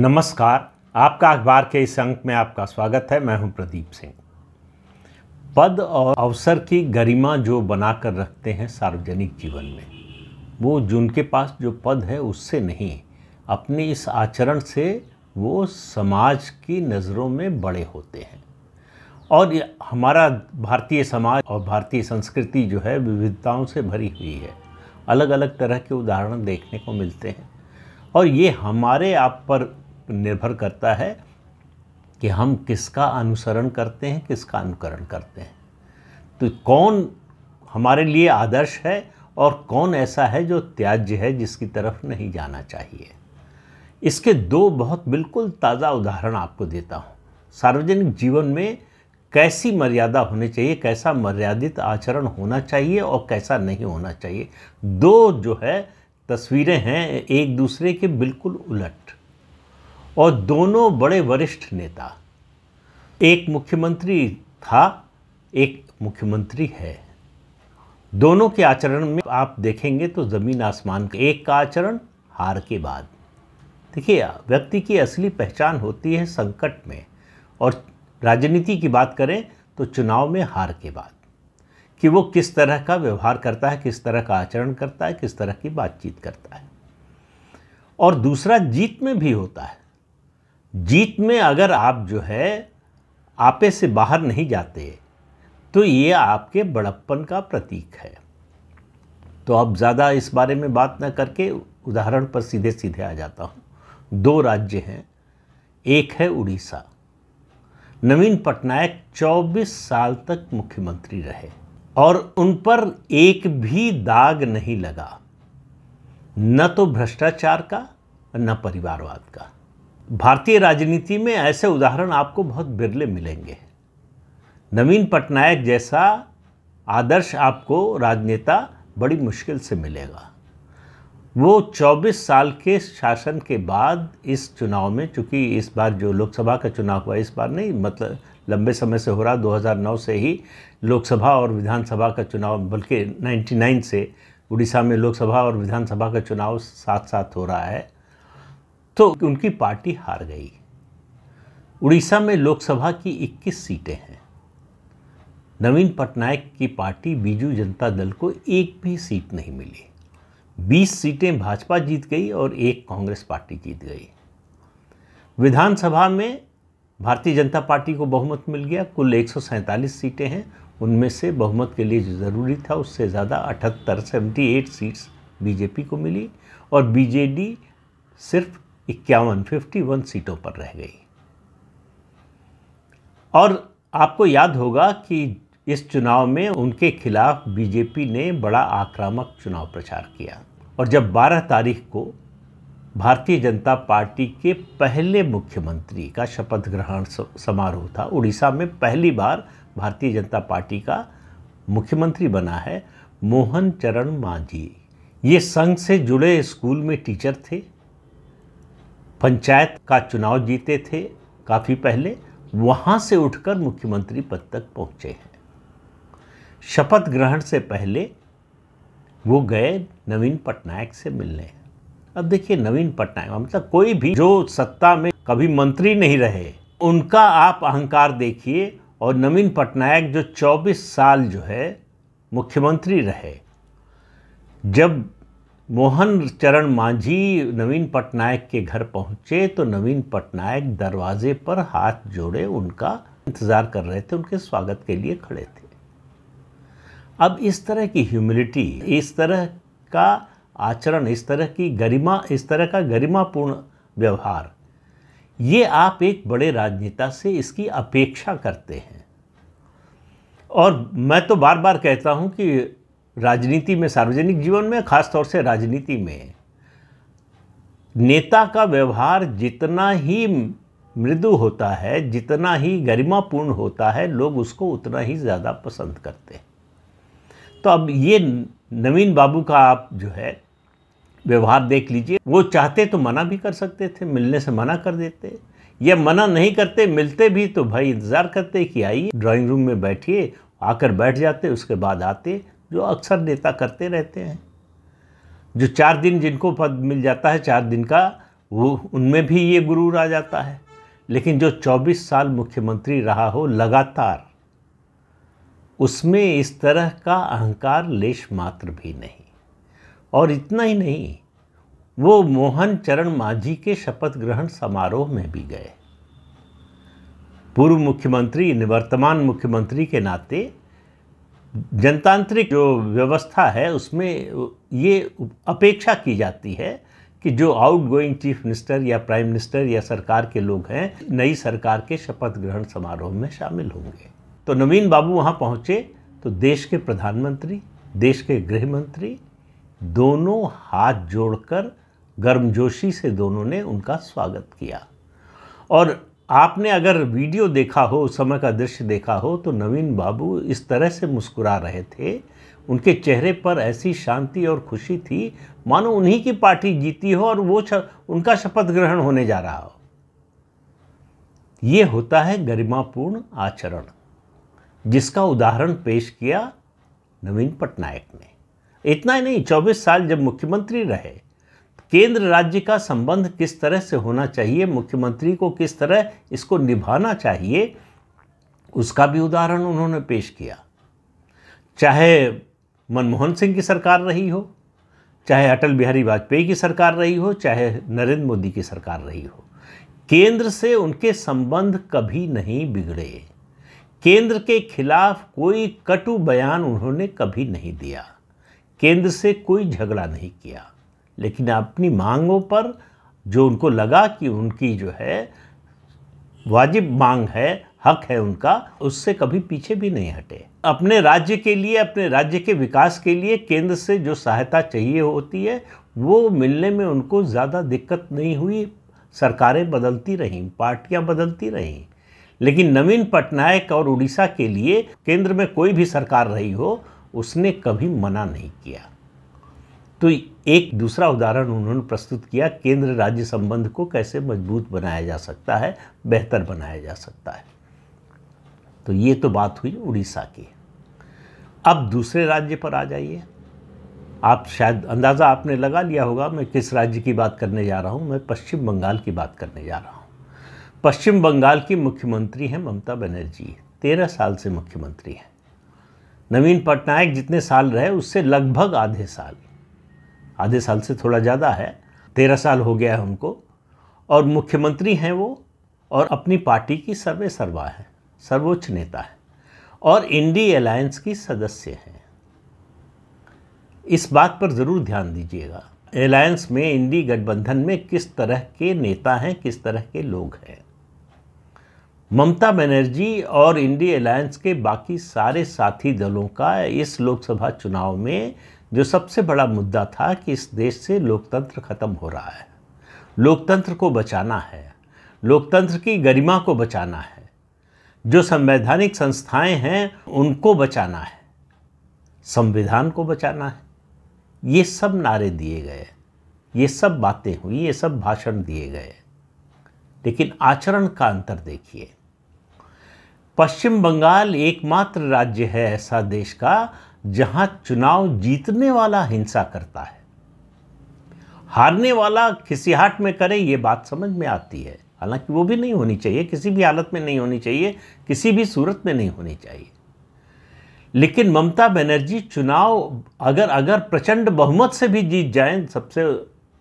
नमस्कार आपका अखबार के इस अंक में आपका स्वागत है मैं हूं प्रदीप सिंह पद और अवसर की गरिमा जो बनाकर रखते हैं सार्वजनिक जीवन में वो जिनके पास जो पद है उससे नहीं अपने इस आचरण से वो समाज की नज़रों में बड़े होते हैं और हमारा भारतीय समाज और भारतीय संस्कृति जो है विविधताओं से भरी हुई है अलग अलग तरह के उदाहरण देखने को मिलते हैं और ये हमारे आप पर निर्भर करता है कि हम किसका अनुसरण करते हैं किसका अनुकरण करते हैं तो कौन हमारे लिए आदर्श है और कौन ऐसा है जो त्याज्य है जिसकी तरफ नहीं जाना चाहिए इसके दो बहुत बिल्कुल ताज़ा उदाहरण आपको देता हूँ सार्वजनिक जीवन में कैसी मर्यादा होनी चाहिए कैसा मर्यादित आचरण होना चाहिए और कैसा नहीं होना चाहिए दो जो है तस्वीरें हैं एक दूसरे के बिल्कुल उलट और दोनों बड़े वरिष्ठ नेता एक मुख्यमंत्री था एक मुख्यमंत्री है दोनों के आचरण में आप देखेंगे तो ज़मीन आसमान के एक का आचरण हार के बाद देखिए व्यक्ति की असली पहचान होती है संकट में और राजनीति की बात करें तो चुनाव में हार के बाद कि वो किस तरह का व्यवहार करता है किस तरह का आचरण करता है किस तरह की बातचीत करता है और दूसरा जीत में भी होता है जीत में अगर आप जो है आपे से बाहर नहीं जाते तो ये आपके बड़प्पन का प्रतीक है तो अब ज़्यादा इस बारे में बात न करके उदाहरण पर सीधे सीधे आ जाता हूँ दो राज्य हैं एक है उड़ीसा नवीन पटनायक 24 साल तक मुख्यमंत्री रहे और उन पर एक भी दाग नहीं लगा न तो भ्रष्टाचार का न परिवारवाद का भारतीय राजनीति में ऐसे उदाहरण आपको बहुत बिरले मिलेंगे नवीन पटनायक जैसा आदर्श आपको राजनेता बड़ी मुश्किल से मिलेगा वो 24 साल के शासन के बाद इस चुनाव में चूँकि इस बार जो लोकसभा का चुनाव हुआ इस बार नहीं मतलब लंबे समय से हो रहा 2009 से ही लोकसभा और विधानसभा का चुनाव बल्कि 99 से उड़ीसा में लोकसभा और विधानसभा का चुनाव साथ साथ हो रहा है तो उनकी पार्टी हार गई उड़ीसा में लोकसभा की 21 सीटें हैं नवीन पटनायक की पार्टी बीजू जनता दल को एक भी सीट नहीं मिली 20 सीटें भाजपा जीत गई और एक कांग्रेस पार्टी जीत गई विधानसभा में भारतीय जनता पार्टी को बहुमत मिल गया कुल एक सीटें हैं उनमें से बहुमत के लिए ज़रूरी था उससे ज़्यादा अठहत्तर सेवेंटी एट सीट्स बीजेपी को मिली और बीजेडी सिर्फ इक्यावन फिफ्टी वन सीटों पर रह गई और आपको याद होगा कि इस चुनाव में उनके खिलाफ बीजेपी ने बड़ा आक्रामक चुनाव प्रचार किया और जब 12 तारीख को भारतीय जनता पार्टी के पहले मुख्यमंत्री का शपथ ग्रहण समारोह था उड़ीसा में पहली बार भारतीय जनता पार्टी का मुख्यमंत्री बना है मोहन चरण मांझी ये संघ से जुड़े स्कूल में टीचर थे पंचायत का चुनाव जीते थे काफ़ी पहले वहां से उठकर मुख्यमंत्री पद तक पहुंचे हैं शपथ ग्रहण से पहले वो गए नवीन पटनायक से मिलने अब देखिए नवीन पटनायक मतलब कोई भी जो सत्ता में कभी मंत्री नहीं रहे उनका आप अहंकार देखिए और नवीन पटनायक जो 24 साल जो है मुख्यमंत्री रहे जब मोहन चरण मांझी नवीन पटनायक के घर पहुंचे तो नवीन पटनायक दरवाजे पर हाथ जोड़े उनका इंतज़ार कर रहे थे उनके स्वागत के लिए खड़े थे अब इस तरह की ह्यूमिलिटी इस तरह का आचरण इस तरह की गरिमा इस तरह का गरिमापूर्ण व्यवहार ये आप एक बड़े राजनेता से इसकी अपेक्षा करते हैं और मैं तो बार बार कहता हूं कि राजनीति में सार्वजनिक जीवन में खासतौर से राजनीति में नेता का व्यवहार जितना ही मृदु होता है जितना ही गरिमापूर्ण होता है लोग उसको उतना ही ज़्यादा पसंद करते हैं तो अब ये नवीन बाबू का आप जो है व्यवहार देख लीजिए वो चाहते तो मना भी कर सकते थे मिलने से मना कर देते या मना नहीं करते मिलते भी तो भाई इंतज़ार करते कि आइए ड्राइंग रूम में बैठिए आकर बैठ जाते उसके बाद आते जो अक्सर नेता करते रहते हैं जो चार दिन जिनको पद मिल जाता है चार दिन का वो उनमें भी ये गुरूर आ जाता है लेकिन जो 24 साल मुख्यमंत्री रहा हो लगातार उसमें इस तरह का अहंकार लेश मात्र भी नहीं और इतना ही नहीं वो मोहन चरण मांझी के शपथ ग्रहण समारोह में भी गए पूर्व मुख्यमंत्री निवर्तमान मुख्यमंत्री के नाते जनतांत्रिक जो व्यवस्था है उसमें ये अपेक्षा की जाती है कि जो आउट गोइंग चीफ मिनिस्टर या प्राइम मिनिस्टर या सरकार के लोग हैं नई सरकार के शपथ ग्रहण समारोह में शामिल होंगे तो नवीन बाबू वहाँ पहुँचे तो देश के प्रधानमंत्री देश के गृह मंत्री दोनों हाथ जोड़कर गर्मजोशी से दोनों ने उनका स्वागत किया और आपने अगर वीडियो देखा हो उस समय का दृश्य देखा हो तो नवीन बाबू इस तरह से मुस्कुरा रहे थे उनके चेहरे पर ऐसी शांति और खुशी थी मानो उन्हीं की पार्टी जीती हो और वो उनका शपथ ग्रहण होने जा रहा हो ये होता है गरिमापूर्ण आचरण जिसका उदाहरण पेश किया नवीन पटनायक ने इतना ही नहीं 24 साल जब मुख्यमंत्री रहे केंद्र राज्य का संबंध किस तरह से होना चाहिए मुख्यमंत्री को किस तरह इसको निभाना चाहिए उसका भी उदाहरण उन्होंने पेश किया चाहे मनमोहन सिंह की सरकार रही हो चाहे अटल बिहारी वाजपेयी की सरकार रही हो चाहे नरेंद्र मोदी की सरकार रही हो केंद्र से उनके संबंध कभी नहीं बिगड़े केंद्र के खिलाफ कोई कटु बयान उन्होंने कभी नहीं दिया केंद्र से कोई झगड़ा नहीं किया लेकिन अपनी मांगों पर जो उनको लगा कि उनकी जो है वाजिब मांग है हक है उनका उससे कभी पीछे भी नहीं हटे अपने राज्य के लिए अपने राज्य के विकास के लिए केंद्र से जो सहायता चाहिए होती है वो मिलने में उनको ज़्यादा दिक्कत नहीं हुई सरकारें बदलती रहीं पार्टियां बदलती रहीं लेकिन नवीन पटनायक और उड़ीसा के लिए केंद्र में कोई भी सरकार रही हो उसने कभी मना नहीं किया तो एक दूसरा उदाहरण उन्होंने प्रस्तुत किया केंद्र राज्य संबंध को कैसे मजबूत बनाया जा सकता है बेहतर बनाया जा सकता है तो ये तो बात हुई उड़ीसा की अब दूसरे राज्य पर आ जाइए आप शायद अंदाज़ा आपने लगा लिया होगा मैं किस राज्य की बात करने जा रहा हूँ मैं पश्चिम बंगाल की बात करने जा रहा हूँ पश्चिम बंगाल की मुख्यमंत्री हैं ममता बनर्जी तेरह साल से मुख्यमंत्री हैं नवीन पटनायक जितने साल रहे उससे लगभग आधे साल आधे साल से थोड़ा ज़्यादा है तेरह साल हो गया है उनको और मुख्यमंत्री हैं वो और अपनी पार्टी की सर्वे सर्वा है सर्वोच्च नेता है और इंडी अलायंस की सदस्य हैं इस बात पर ज़रूर ध्यान दीजिएगा अलायंस में इंडी गठबंधन में किस तरह के नेता हैं किस तरह के लोग हैं ममता बनर्जी और इंडी अलायंस के बाकी सारे साथी दलों का इस लोकसभा चुनाव में जो सबसे बड़ा मुद्दा था कि इस देश से लोकतंत्र ख़त्म हो रहा है लोकतंत्र को बचाना है लोकतंत्र की गरिमा को बचाना है जो संवैधानिक संस्थाएं हैं उनको बचाना है संविधान को बचाना है ये सब नारे दिए गए ये सब बातें हुई ये सब भाषण दिए गए लेकिन आचरण का अंतर देखिए पश्चिम बंगाल एकमात्र राज्य है ऐसा देश का जहां चुनाव जीतने वाला हिंसा करता है हारने वाला हाट में करे ये बात समझ में आती है हालांकि वो भी नहीं होनी चाहिए किसी भी हालत में नहीं होनी चाहिए किसी भी सूरत में नहीं होनी चाहिए लेकिन ममता बनर्जी चुनाव अगर अगर प्रचंड बहुमत से भी जीत जाए सबसे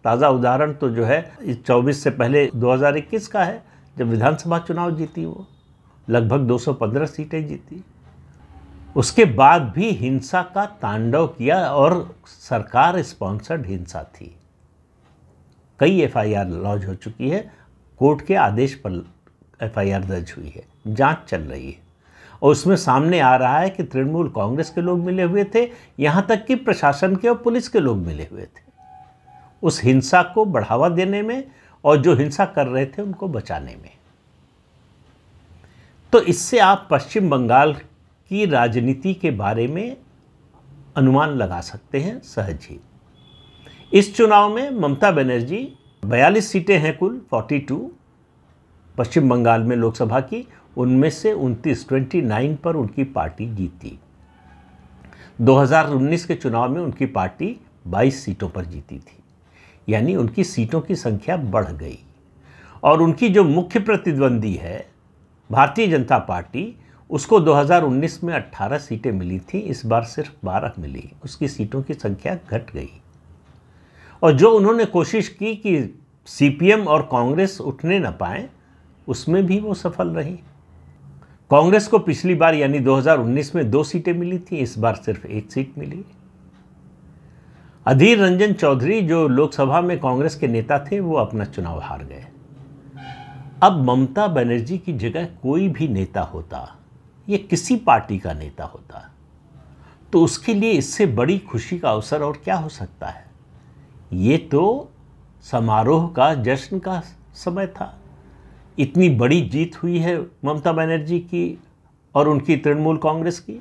ताज़ा उदाहरण तो जो है इस 24 से पहले 2021 का है जब विधानसभा चुनाव जीती वो लगभग 215 सीटें जीती उसके बाद भी हिंसा का तांडव किया और सरकार स्पॉन्सर्ड हिंसा थी कई एफआईआर लॉन्च हो चुकी है कोर्ट के आदेश पर एफआईआर दर्ज हुई है जांच चल रही है और उसमें सामने आ रहा है कि तृणमूल कांग्रेस के लोग मिले हुए थे यहाँ तक कि प्रशासन के और पुलिस के लोग मिले हुए थे उस हिंसा को बढ़ावा देने में और जो हिंसा कर रहे थे उनको बचाने में तो इससे आप पश्चिम बंगाल की राजनीति के बारे में अनुमान लगा सकते हैं सहज ही इस चुनाव में ममता बनर्जी 42 सीटें हैं कुल 42 पश्चिम बंगाल में लोकसभा की उनमें से 29 29 पर उनकी पार्टी जीती 2019 के चुनाव में उनकी पार्टी 22 सीटों पर जीती थी यानी उनकी सीटों की संख्या बढ़ गई और उनकी जो मुख्य प्रतिद्वंदी है भारतीय जनता पार्टी उसको 2019 में 18 सीटें मिली थी इस बार सिर्फ 12 मिली उसकी सीटों की संख्या घट गई और जो उन्होंने कोशिश की कि सीपीएम और कांग्रेस उठने ना पाए उसमें भी वो सफल रही कांग्रेस को पिछली बार यानी 2019 में दो सीटें मिली थी इस बार सिर्फ एक सीट मिली अधीर रंजन चौधरी जो लोकसभा में कांग्रेस के नेता थे वो अपना चुनाव हार गए अब ममता बनर्जी की जगह कोई भी नेता होता ये किसी पार्टी का नेता होता तो उसके लिए इससे बड़ी खुशी का अवसर और क्या हो सकता है ये तो समारोह का जश्न का समय था इतनी बड़ी जीत हुई है ममता बनर्जी की और उनकी तृणमूल कांग्रेस की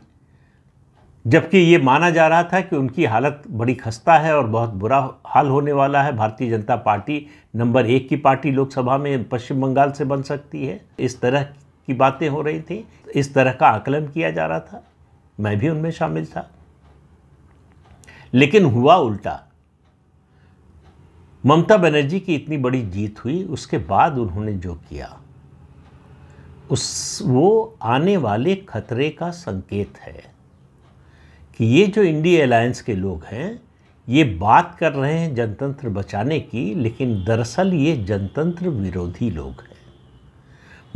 जबकि ये माना जा रहा था कि उनकी हालत बड़ी खस्ता है और बहुत बुरा हाल होने वाला है भारतीय जनता पार्टी नंबर एक की पार्टी लोकसभा में पश्चिम बंगाल से बन सकती है इस तरह की बातें हो रही थी इस तरह का आकलन किया जा रहा था मैं भी उनमें शामिल था लेकिन हुआ उल्टा ममता बनर्जी की इतनी बड़ी जीत हुई उसके बाद उन्होंने जो किया उस वो आने वाले खतरे का संकेत है कि ये जो इंडिया अलायंस के लोग हैं ये बात कर रहे हैं जनतंत्र बचाने की लेकिन दरअसल ये जनतंत्र विरोधी लोग हैं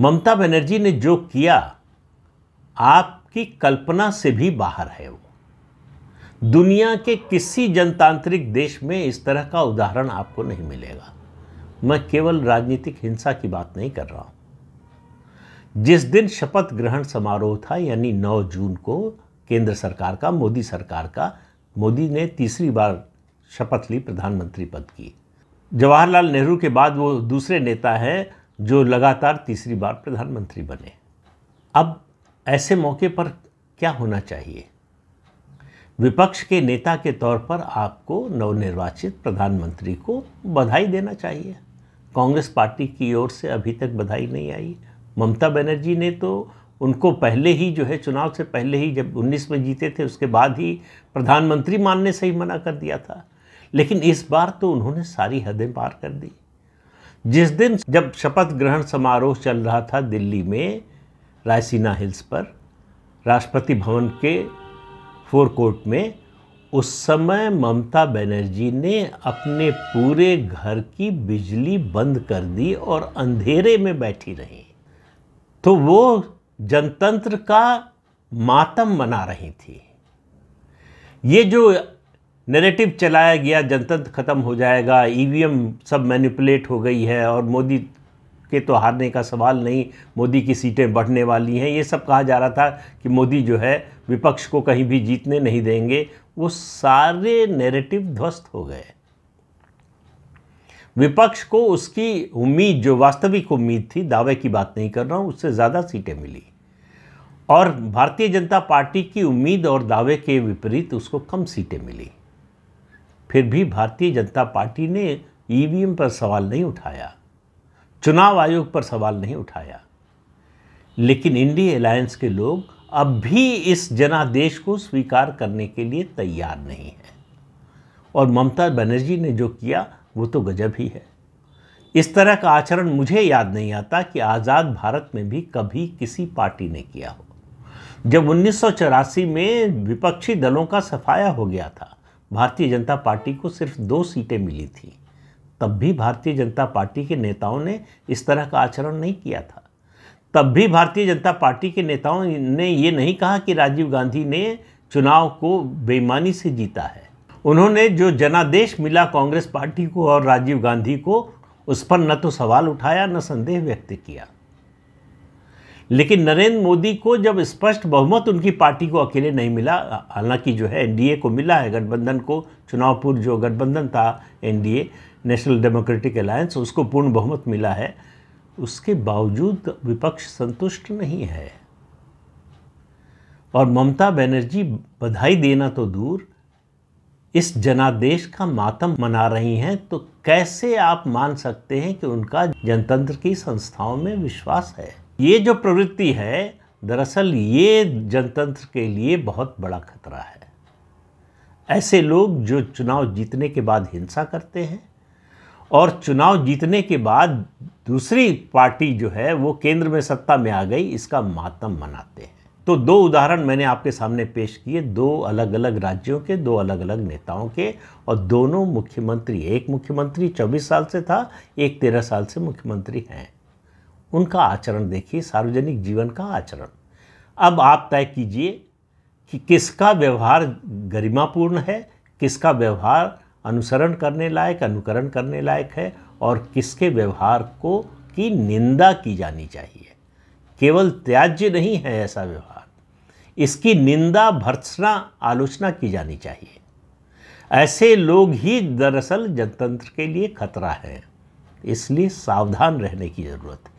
ममता बनर्जी ने जो किया आपकी कल्पना से भी बाहर है वो दुनिया के किसी जनतांत्रिक देश में इस तरह का उदाहरण आपको नहीं मिलेगा मैं केवल राजनीतिक हिंसा की बात नहीं कर रहा हूं जिस दिन शपथ ग्रहण समारोह था यानी 9 जून को केंद्र सरकार का मोदी सरकार का मोदी ने तीसरी बार शपथ ली प्रधानमंत्री पद की जवाहरलाल नेहरू के बाद वो दूसरे नेता हैं जो लगातार तीसरी बार प्रधानमंत्री बने अब ऐसे मौके पर क्या होना चाहिए विपक्ष के नेता के तौर पर आपको नवनिर्वाचित प्रधानमंत्री को बधाई देना चाहिए कांग्रेस पार्टी की ओर से अभी तक बधाई नहीं आई ममता बनर्जी ने तो उनको पहले ही जो है चुनाव से पहले ही जब 19 में जीते थे उसके बाद ही प्रधानमंत्री मानने से ही मना कर दिया था लेकिन इस बार तो उन्होंने सारी हदें पार कर दी जिस दिन जब शपथ ग्रहण समारोह चल रहा था दिल्ली में रायसीना हिल्स पर राष्ट्रपति भवन के फोर कोर्ट में उस समय ममता बनर्जी ने अपने पूरे घर की बिजली बंद कर दी और अंधेरे में बैठी रही तो वो जनतंत्र का मातम मना रही थी ये जो नैरेटिव चलाया गया जनतंत्र ख़त्म हो जाएगा ईवीएम e सब मैनिपुलेट हो गई है और मोदी के तो हारने का सवाल नहीं मोदी की सीटें बढ़ने वाली हैं ये सब कहा जा रहा था कि मोदी जो है विपक्ष को कहीं भी जीतने नहीं देंगे वो सारे नैरेटिव ध्वस्त हो गए विपक्ष को उसकी उम्मीद जो वास्तविक उम्मीद थी दावे की बात नहीं कर रहा हूँ उससे ज़्यादा सीटें मिली और भारतीय जनता पार्टी की उम्मीद और दावे के विपरीत उसको कम सीटें मिली फिर भी भारतीय जनता पार्टी ने ईवीएम पर सवाल नहीं उठाया चुनाव आयोग पर सवाल नहीं उठाया लेकिन इंडी अलायंस के लोग अब भी इस जनादेश को स्वीकार करने के लिए तैयार नहीं है और ममता बनर्जी ने जो किया वो तो गजब ही है इस तरह का आचरण मुझे याद नहीं आता कि आज़ाद भारत में भी कभी किसी पार्टी ने किया हो जब उन्नीस में विपक्षी दलों का सफाया हो गया था भारतीय जनता पार्टी को सिर्फ दो सीटें मिली थी तब भी भारतीय जनता पार्टी के नेताओं ने इस तरह का आचरण नहीं किया था तब भी भारतीय जनता पार्टी के नेताओं ने ये नहीं कहा कि राजीव गांधी ने चुनाव को बेईमानी से जीता है उन्होंने जो जनादेश मिला कांग्रेस पार्टी को और राजीव गांधी को उस पर न तो सवाल उठाया न संदेह व्यक्त किया लेकिन नरेंद्र मोदी को जब स्पष्ट बहुमत उनकी पार्टी को अकेले नहीं मिला हालांकि जो है एनडीए को मिला है गठबंधन को चुनाव पूर्व जो गठबंधन था एनडीए नेशनल डेमोक्रेटिक अलायंस उसको पूर्ण बहुमत मिला है उसके बावजूद विपक्ष संतुष्ट नहीं है और ममता बनर्जी बधाई देना तो दूर इस जनादेश का मातम मना रही हैं तो कैसे आप मान सकते हैं कि उनका जनतंत्र की संस्थाओं में विश्वास है ये जो प्रवृत्ति है दरअसल ये जनतंत्र के लिए बहुत बड़ा खतरा है ऐसे लोग जो चुनाव जीतने के बाद हिंसा करते हैं और चुनाव जीतने के बाद दूसरी पार्टी जो है वो केंद्र में सत्ता में आ गई इसका मातम मनाते हैं तो दो उदाहरण मैंने आपके सामने पेश किए दो अलग अलग राज्यों के दो अलग अलग नेताओं के और दोनों मुख्यमंत्री एक मुख्यमंत्री 24 साल से था एक 13 साल से मुख्यमंत्री हैं उनका आचरण देखिए सार्वजनिक जीवन का आचरण अब आप तय कीजिए कि किसका व्यवहार गरिमापूर्ण है किसका व्यवहार अनुसरण करने लायक अनुकरण करने लायक है और किसके व्यवहार को की निंदा की जानी चाहिए केवल त्याज्य नहीं है ऐसा व्यवहार इसकी निंदा भर्त्सना आलोचना की जानी चाहिए ऐसे लोग ही दरअसल जनतंत्र के लिए खतरा हैं इसलिए सावधान रहने की ज़रूरत है